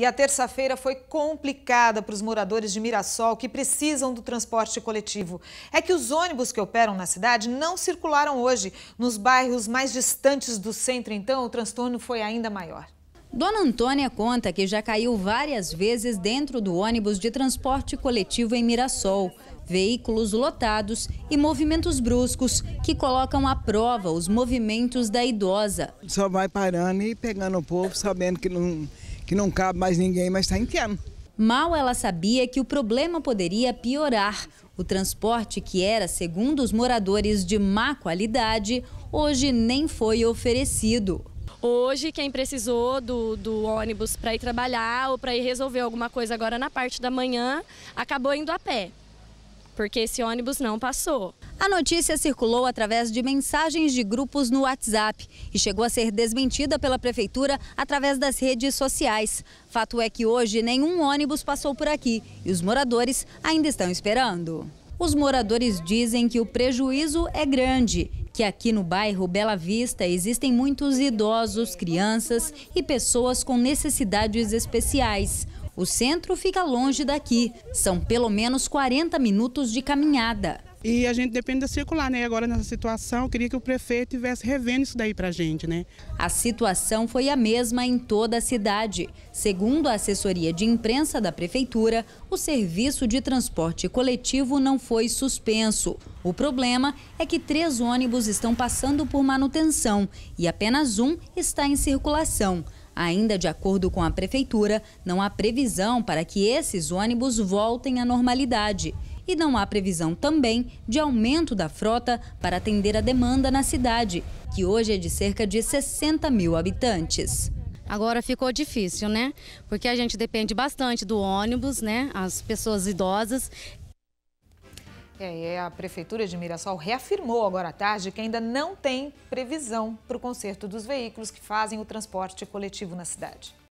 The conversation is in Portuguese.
E a terça-feira foi complicada para os moradores de Mirassol que precisam do transporte coletivo. É que os ônibus que operam na cidade não circularam hoje. Nos bairros mais distantes do centro, então, o transtorno foi ainda maior. Dona Antônia conta que já caiu várias vezes dentro do ônibus de transporte coletivo em Mirassol. Veículos lotados e movimentos bruscos que colocam à prova os movimentos da idosa. Só vai parando e pegando o povo, sabendo que não que não cabe mais ninguém, mas está inteiro. Mal ela sabia que o problema poderia piorar. O transporte, que era, segundo os moradores, de má qualidade, hoje nem foi oferecido. Hoje, quem precisou do, do ônibus para ir trabalhar ou para ir resolver alguma coisa agora na parte da manhã, acabou indo a pé, porque esse ônibus não passou. A notícia circulou através de mensagens de grupos no WhatsApp e chegou a ser desmentida pela prefeitura através das redes sociais. Fato é que hoje nenhum ônibus passou por aqui e os moradores ainda estão esperando. Os moradores dizem que o prejuízo é grande, que aqui no bairro Bela Vista existem muitos idosos, crianças e pessoas com necessidades especiais. O centro fica longe daqui, são pelo menos 40 minutos de caminhada. E a gente depende da circular, né? Agora nessa situação, eu queria que o prefeito tivesse revendo isso daí pra gente, né? A situação foi a mesma em toda a cidade. Segundo a assessoria de imprensa da prefeitura, o serviço de transporte coletivo não foi suspenso. O problema é que três ônibus estão passando por manutenção e apenas um está em circulação. Ainda de acordo com a prefeitura, não há previsão para que esses ônibus voltem à normalidade e não há previsão também de aumento da frota para atender a demanda na cidade, que hoje é de cerca de 60 mil habitantes. Agora ficou difícil, né? Porque a gente depende bastante do ônibus, né? As pessoas idosas. É, a Prefeitura de Mirassol reafirmou agora à tarde que ainda não tem previsão para o conserto dos veículos que fazem o transporte coletivo na cidade.